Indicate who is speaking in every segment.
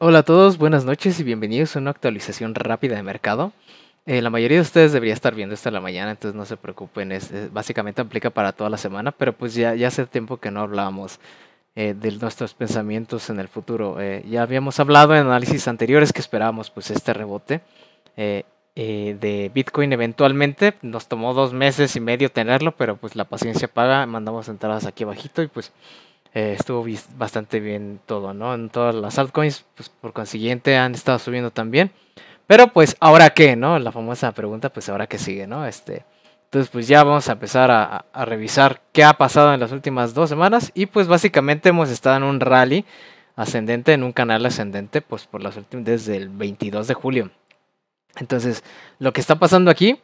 Speaker 1: Hola a todos, buenas noches y bienvenidos a una actualización rápida de mercado. Eh, la mayoría de ustedes debería estar viendo esta en la mañana, entonces no se preocupen, es, básicamente aplica para toda la semana, pero pues ya, hace tiempo que no hablábamos eh, de nuestros pensamientos en el futuro. Eh, ya habíamos hablado en análisis anteriores que esperábamos pues este rebote de Bitcoin eventualmente, nos tomó dos meses y medio tenerlo, pero pues la paciencia paga, mandamos entradas aquí abajito y pues eh, estuvo bastante bien todo, ¿no? En todas las altcoins, pues por consiguiente han estado subiendo también. Pero pues, ¿ahora qué, no? La famosa pregunta, pues, ¿ahora qué sigue, no? Este, entonces, pues ya vamos a empezar a, revisar qué ha pasado en las últimas dos semanas. Y pues básicamente hemos estado en un rally ascendente, en un canal ascendente, pues por las últimas, desde el 22 de julio. Entonces, lo que está pasando aquí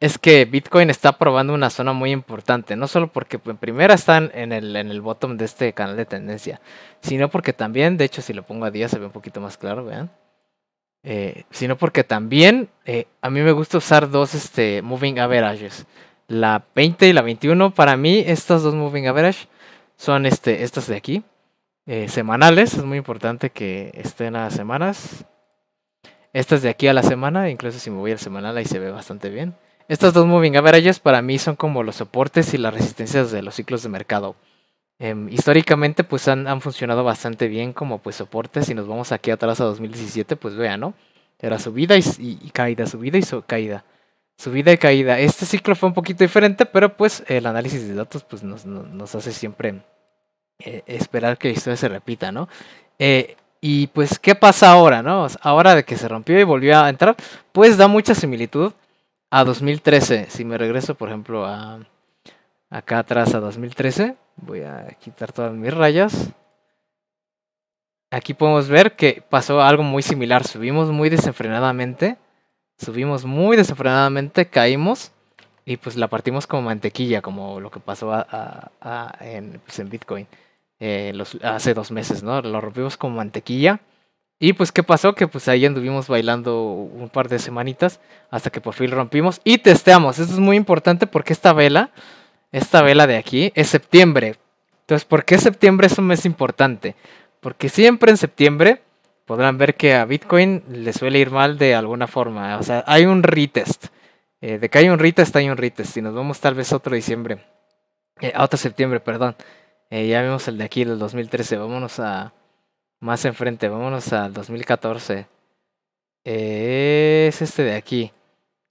Speaker 1: es que Bitcoin está probando una zona muy importante, no solo porque en pues, primera están en el, en el bottom de este canal de tendencia, sino porque también, de hecho si lo pongo a día se ve un poquito más claro, vean, eh, sino porque también eh, a mí me gusta usar dos este, moving averages, la 20 y la 21, para mí estas dos moving averages son este, estas de aquí, eh, semanales, es muy importante que estén a semanas. Estas de aquí a la semana, incluso si me voy al semanal ahí se ve bastante bien. Estas dos moving averages para mí son como los soportes y las resistencias de los ciclos de mercado. Em, históricamente pues han, funcionado bastante bien como pues soportes. Si nos vamos aquí atrás a 2017 pues vean, ¿no? Era subida y, caída, subida y caída. Subida y caída. Este ciclo fue un poquito diferente, pero pues el análisis de datos pues nos, hace siempre eh, esperar que la historia se repita, ¿no? Eh, y pues, ¿qué pasa ahora, no? Ahora de que se rompió y volvió a entrar, pues da mucha similitud a 2013. Si me regreso, por ejemplo, a acá atrás a 2013, voy a quitar todas mis rayas. Aquí podemos ver que pasó algo muy similar. Subimos muy desenfrenadamente. Subimos muy desenfrenadamente, caímos y pues la partimos como mantequilla, como lo que pasó pues, en, Bitcoin eh, hace dos meses, ¿no? Lo rompimos como mantequilla y pues, ¿qué pasó? Que pues ahí anduvimos bailando un par de semanitas hasta que por fin rompimos y testeamos. Esto es muy importante porque esta vela, esta vela de aquí, es septiembre. Entonces, ¿por qué septiembre es un mes importante? Porque siempre en septiembre podrán ver que a Bitcoin le suele ir mal de alguna forma. O sea, hay un retest. Eh, de que hay un retest, hay un retest. Y nos vemos tal vez otro diciembre. Eh, otro septiembre, perdón. Eh, ya vimos el de aquí, del 2013. Vámonos a más enfrente. Vámonos al 2014. Eh, es este de aquí.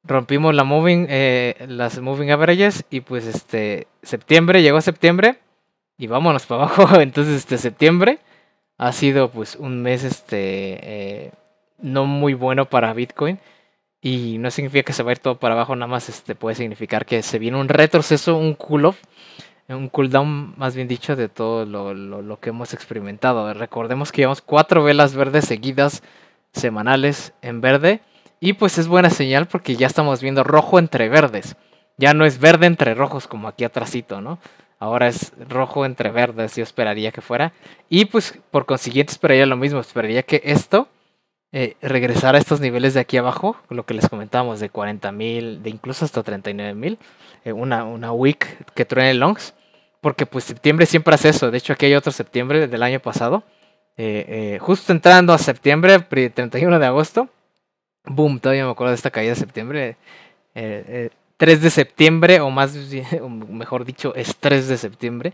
Speaker 1: Rompimos la moving, eh, las moving averages y pues este, septiembre, llegó septiembre y vámonos para abajo. Entonces este septiembre ha sido pues un mes este, eh, no muy bueno para Bitcoin. Y no significa que se va a ir todo para abajo, nada más este, puede significar que se viene un retroceso, un cool-off un cooldown, más bien dicho, de todo lo, que hemos experimentado. Recordemos que llevamos cuatro velas verdes seguidas, semanales, en verde. Y pues es buena señal porque ya estamos viendo rojo entre verdes. Ya no es verde entre rojos como aquí atrásito, ¿no? Ahora es rojo entre verdes, yo esperaría que fuera. Y pues por consiguiente esperaría lo mismo, esperaría que esto eh, regresar a estos niveles de aquí abajo, lo que les comentábamos de 40 mil, de incluso hasta 39 mil, eh, una, una week que truene longs, porque pues septiembre siempre hace eso. De hecho, aquí hay otro septiembre del año pasado. Eh, justo entrando a septiembre, 31 de agosto, boom, todavía me acuerdo de esta caída de septiembre. 3 de septiembre, o más, mejor dicho, es 3 de septiembre,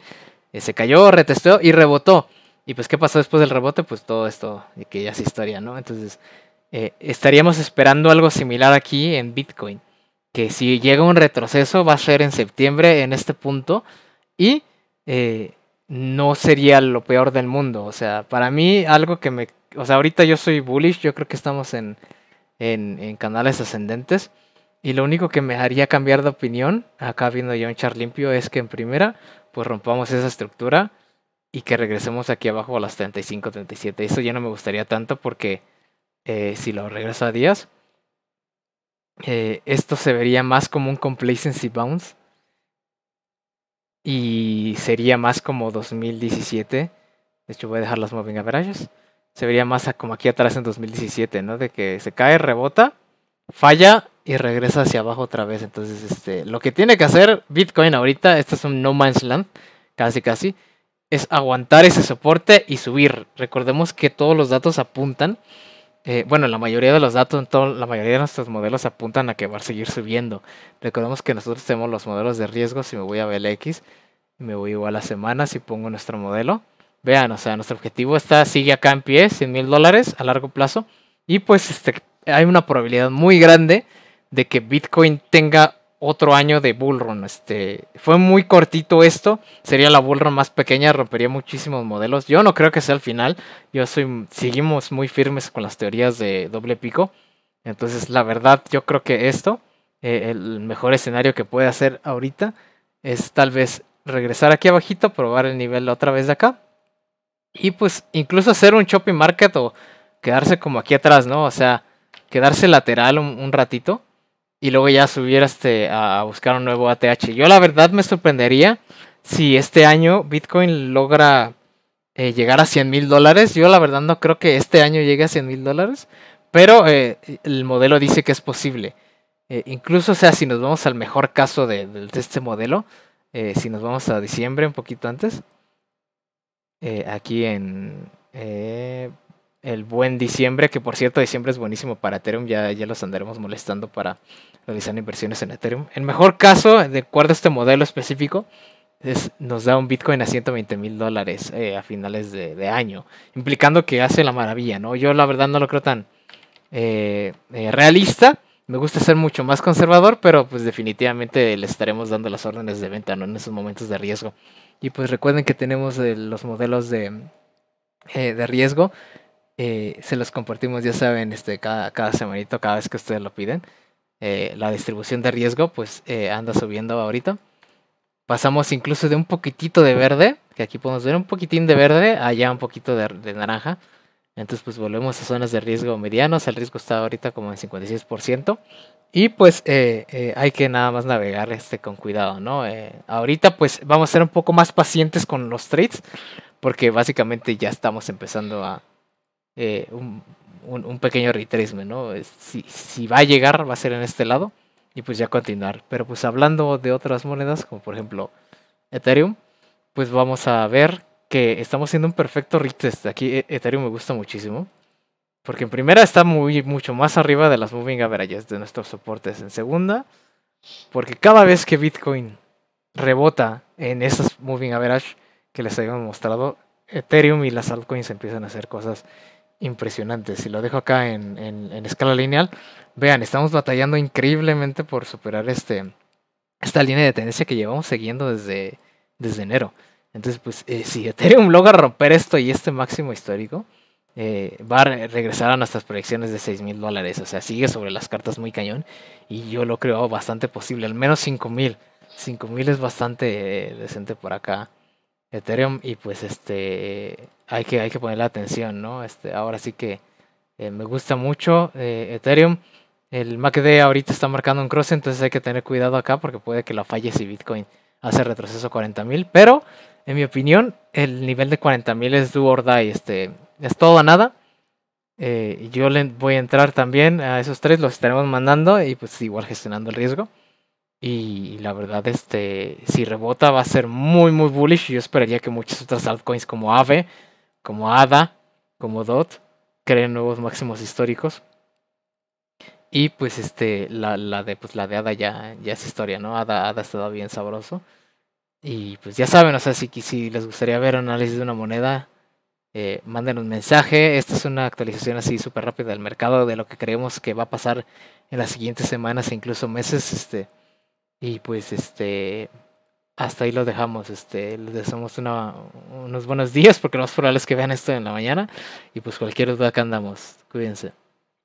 Speaker 1: se cayó, retestó y rebotó. Y pues, ¿qué pasó después del rebote? Pues todo esto, y que ya es historia, ¿no? Entonces, eh, estaríamos esperando algo similar aquí en Bitcoin. Que si llega un retroceso, va a ser en septiembre, en este punto. Y eh, no sería lo peor del mundo. O sea, para mí, algo que me. O sea, ahorita yo soy bullish, yo creo que estamos en, en, canales ascendentes. Y lo único que me haría cambiar de opinión, acá viendo yo un char limpio, es que en primera, pues rompamos esa estructura y que regresemos aquí abajo a las 35, 37. Eso ya no me gustaría tanto porque eh, si lo regreso a días eh, esto se vería más como un complacency bounce y sería más como 2017. De hecho, voy a dejar las moving averages. Se vería más como aquí atrás en 2017, ¿no? De que se cae, rebota, falla y regresa hacia abajo otra vez. Entonces, este, lo que tiene que hacer Bitcoin ahorita, esto es un no man's land, casi casi es aguantar ese soporte y subir. Recordemos que todos los datos apuntan, eh, bueno, la mayoría de los datos, en la mayoría de nuestros modelos apuntan a que va a seguir subiendo. Recordemos que nosotros tenemos los modelos de riesgo, si me voy a BLX, me voy igual a semanas y pongo nuestro modelo. Vean, o sea, nuestro objetivo está, sigue acá en pie, 100 mil dólares a largo plazo. Y pues este, hay una probabilidad muy grande de que Bitcoin tenga otro año de Bullrun. Este, fue muy cortito esto. Sería la Bullrun más pequeña, rompería muchísimos modelos. Yo no creo que sea el final. Yo soy, seguimos muy firmes con las teorías de doble pico. Entonces, la verdad, yo creo que esto, eh, el mejor escenario que puede hacer ahorita, es tal vez regresar aquí abajito, probar el nivel otra vez de acá. Y pues incluso hacer un shopping market o quedarse como aquí atrás, ¿no? O sea, quedarse lateral un ratito y luego ya subieras este, a buscar un nuevo ATH. Yo la verdad me sorprendería si este año Bitcoin logra eh, llegar a 100 mil dólares. Yo la verdad no creo que este año llegue a 100 mil dólares, pero eh, el modelo dice que es posible. Eh, incluso, sea, si nos vamos al mejor caso de este modelo, si nos vamos a diciembre, un poquito antes, aquí en el buen diciembre, que por cierto diciembre es buenísimo para Ethereum, ya, ya los andaremos molestando para realizar inversiones en Ethereum. El mejor caso, de acuerdo a este modelo específico, nos da un Bitcoin a 120 mil dólares eh, a finales de, año, implicando que hace la maravilla, ¿no? Yo la verdad no lo creo tan eh, eh, realista, me gusta ser mucho más conservador, pero pues definitivamente le estaremos dando las órdenes de venta, ¿no? En esos momentos de riesgo. Y pues recuerden que tenemos los modelos de, de riesgo eh, se los compartimos, ya saben, este, cada, cada semanito, cada vez que ustedes lo piden. Eh, la distribución de riesgo pues eh, anda subiendo ahorita. Pasamos incluso de un poquitito de verde, que aquí podemos ver un poquitín de verde, allá un poquito de, de naranja. Entonces pues volvemos a zonas de riesgo medianos, el riesgo está ahorita como en 56%. Y pues hay que nada más navegar este, con cuidado, ¿no? ahorita pues vamos a ser un poco más pacientes con los trades, porque básicamente ya estamos empezando a, eh, un, pequeño retracement, ¿no? Si, si va a llegar, va a ser en este lado y pues ya continuar. Pero pues hablando de otras monedas, como por ejemplo Ethereum, pues vamos a ver que estamos haciendo un perfecto retest. Aquí e-, Ethereum me gusta muchísimo. Porque en primera está muy, mucho más arriba de las moving averages de nuestros soportes. En segunda, porque cada vez que Bitcoin rebota en esas moving averages que les habíamos mostrado, Ethereum y las altcoins empiezan a hacer cosas impresionante. Si lo dejo acá en, escala lineal, vean, estamos batallando increíblemente por superar este, esta línea de tendencia que llevamos siguiendo desde, desde enero. Entonces, pues eh, si Ethereum logra romper esto y este máximo histórico, eh, va a regresar a nuestras proyecciones de 6 mil dólares. O sea, sigue sobre las cartas muy cañón y yo lo creo bastante posible, al menos 5 mil. 5 mil es bastante eh, decente por acá. Ethereum y pues este hay que, hay que ponerle atención, ¿no? Este, ahora sí que eh, me gusta mucho eh, Ethereum. El MACD ahorita está marcando un cross, entonces hay que tener cuidado acá porque puede que la falle si Bitcoin hace retroceso a 40.000. Pero, en mi opinión, el nivel de 40.000 es do or die. Este, es todo a nada. Eh, yo le voy a entrar también a esos tres, los estaremos mandando y pues igual gestionando el riesgo. Y la verdad, este, si rebota va a ser muy, muy bullish. Yo esperaría que muchas otras altcoins como ave como ADA, como DOT, creen nuevos máximos históricos. Y pues este, la, la de pues la de Ada ya, ya es historia, ¿no? Ada, ha estado bien sabroso. Y pues ya saben, o sea, si, si les gustaría ver análisis de una moneda, eh, manden un mensaje. Esta es una actualización así súper rápida del mercado, de lo que creemos que va a pasar en las siguientes semanas e incluso meses. Este, y pues este hasta ahí lo dejamos. Este, les deseamos una, unos buenos días porque no es probable que vean esto en la mañana. Y pues cualquier duda que andamos. Cuídense.